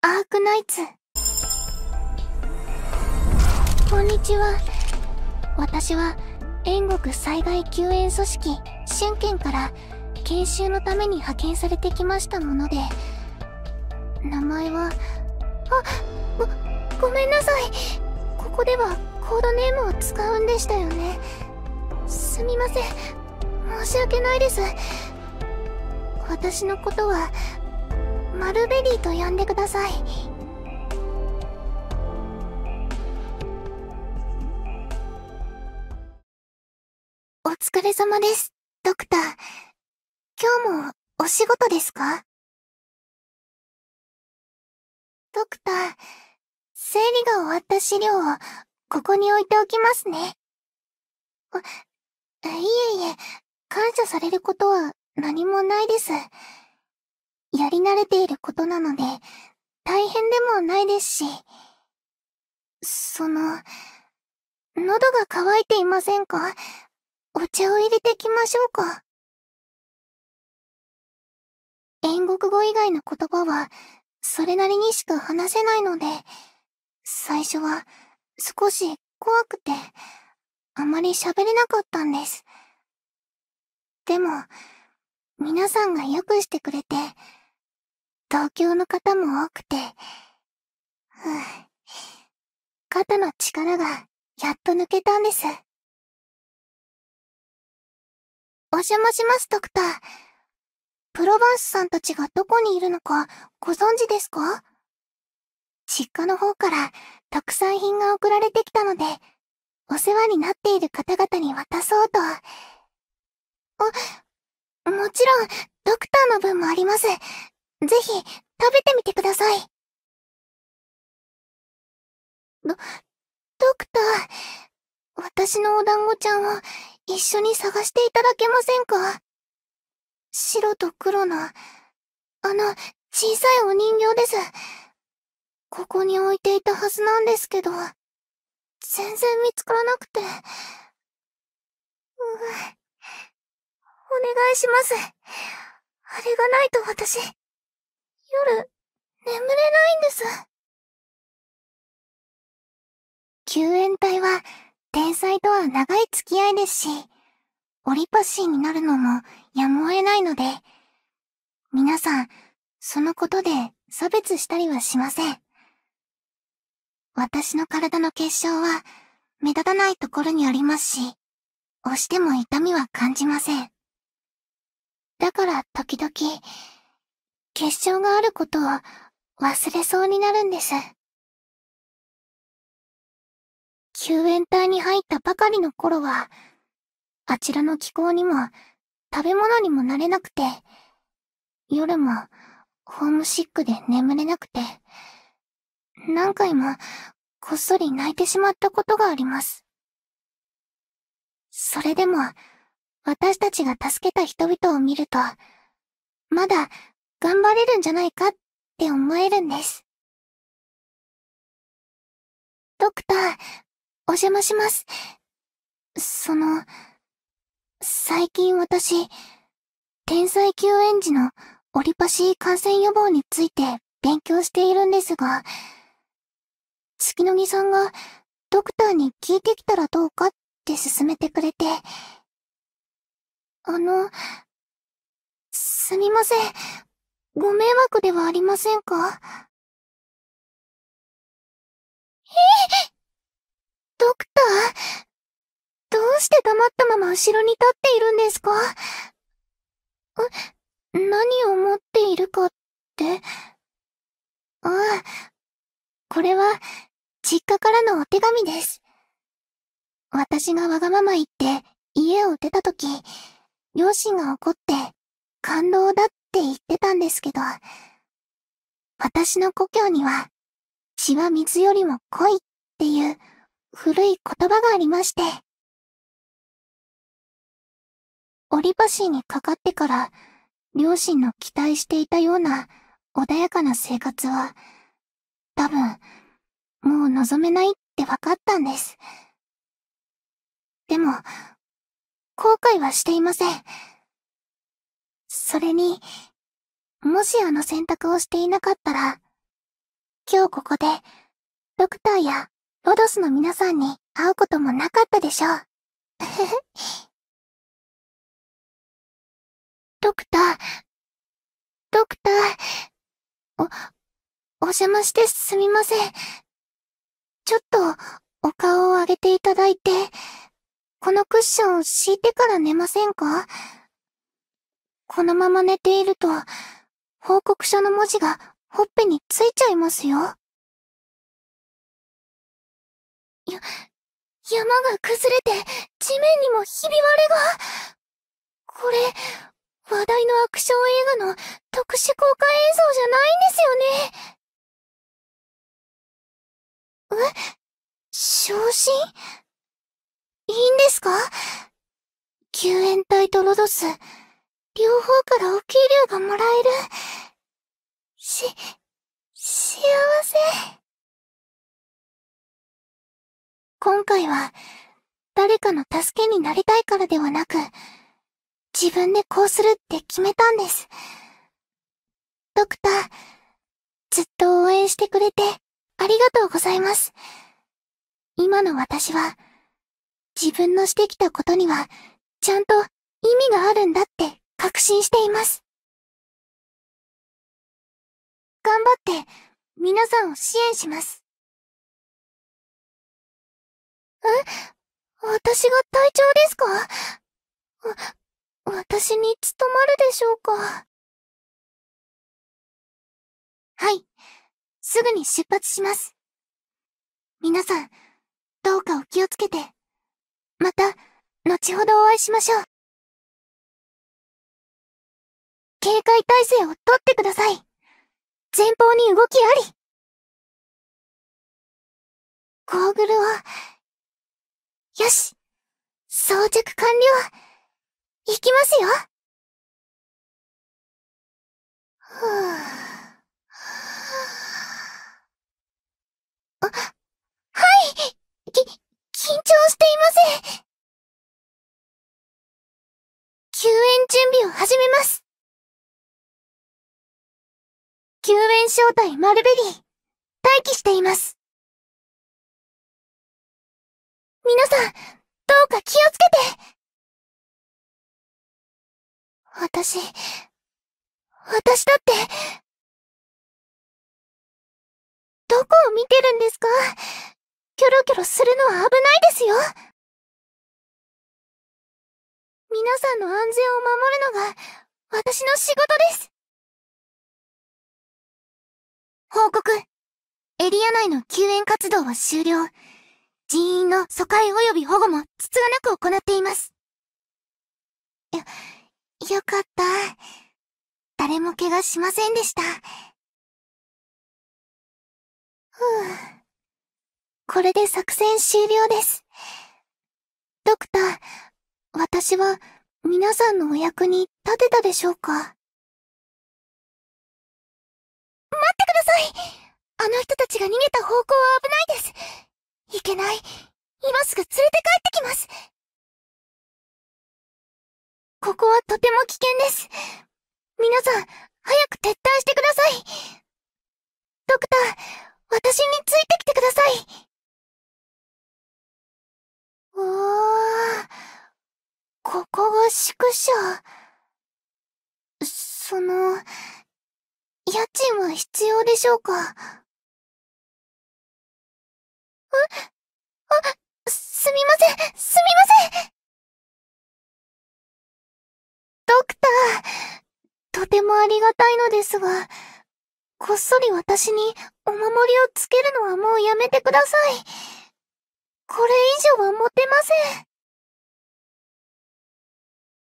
アークナイツこんにちは私は遠国災害救援組織春剣から研修のために派遣されてきましたもので名前はあごごめんなさいここではコードネームを使うんでしたよねすみません申し訳ないです私のことはマルベリーと呼んでくださいお疲れ様ですドクター今日もお仕事ですかドクター生理が終わった資料をここに置いておきますねいえいえ感謝されることは何もないです。やり慣れていることなので、大変でもないですし。その、喉が渇いていませんかお茶を入れてきましょうか。英国語以外の言葉は、それなりにしか話せないので、最初は少し怖くて、あまり喋れなかったんです。でも、皆さんがよくしてくれて、東京の方も多くて、ふぅ、肩の力がやっと抜けたんです。お邪魔します、ドクター。プロヴァンスさんたちがどこにいるのかご存知ですか実家の方から特産品が送られてきたので、お世話になっている方々に渡そうと。あ、もちろん、ドクターの分もあります。ぜひ、食べてみてください。ド、ドクター、私のお団子ちゃんを一緒に探していただけませんか白と黒の、あの、小さいお人形です。ここに置いていたはずなんですけど、全然見つからなくて。うん、お願いします。あれがないと私。夜、眠れないんです。救援隊は、天才とは長い付き合いですし、オリパシーになるのもやむを得ないので、皆さん、そのことで差別したりはしません。私の体の結晶は、目立たないところにありますし、押しても痛みは感じません。だから時々、結晶があることを忘れそうになるんです。救援隊に入ったばかりの頃は、あちらの気候にも、食べ物にもなれなくて、夜も、ホームシックで眠れなくて、何回も、こっそり泣いてしまったことがあります。それでも、私たちが助けた人々を見ると、まだ頑張れるんじゃないかって思えるんです。ドクター、お邪魔します。その、最近私、天才救援時のオリパシー感染予防について勉強しているんですが、月乃木さんがドクターに聞いてきたらどうかって勧めてくれて、あの、すみません。ご迷惑ではありませんかえドクター、どうして黙ったまま後ろに立っているんですかえ、何を持っているかって。ああ、これは、実家からのお手紙です。私がわがまま言って、家を出た時、両親が怒って、感動だっって言ってたんですけど、私の故郷には、血は水よりも濃いっていう古い言葉がありまして。折り橋にかかってから、両親の期待していたような穏やかな生活は、多分、もう望めないって分かったんです。でも、後悔はしていません。それに、もしあの選択をしていなかったら、今日ここで、ドクターやロドスの皆さんに会うこともなかったでしょう。ドクター、ドクター、お、お邪魔してすみません。ちょっと、お顔を上げていただいて、このクッションを敷いてから寝ませんかこのまま寝ていると、報告書の文字がほっぺについちゃいますよ。や、山が崩れて地面にもひび割れが。これ、話題のアクション映画の特殊公開映像じゃないんですよね。え昇進いいんですか救援隊とロドス。両方からお給料がもらえる。し、幸せ。今回は、誰かの助けになりたいからではなく、自分でこうするって決めたんです。ドクター、ずっと応援してくれて、ありがとうございます。今の私は、自分のしてきたことには、ちゃんと意味があるんだって確信しています。頑張って、皆さんを支援します。え私が隊長ですかわ、私に務まるでしょうかはい。すぐに出発します。皆さん、どうかお気をつけて。また、後ほどお会いしましょう。警戒態勢を取ってください。前方に動きあり。ゴーグルを、よし装着完了いきますよふぅ。あ、はいき、緊張しています救援準備を始めます救援招待マルベリー、待機しています。皆さん、どうか気をつけて私、私だって、どこを見てるんですかキョロキョロするのは危ないですよ皆さんの安全を守るのが、私の仕事です報告。エリア内の救援活動は終了。人員の疎開及び保護もつつがなく行っています。よ、よかった。誰も怪我しませんでした。ふぅ。これで作戦終了です。ドクター、私は皆さんのお役に立てたでしょうか待ってなさい。あの人たちが逃げた方向は危ないです。いけない。今すぐ連れて帰ってきます。ここはとても危険です。皆さん、早く撤退してください。ドクター、私についてきてください。うわー、ここが宿舎。その、家賃は必要でしょうかあ、あ、すみません、すみませんドクター、とてもありがたいのですが、こっそり私にお守りをつけるのはもうやめてください。これ以上は持てません。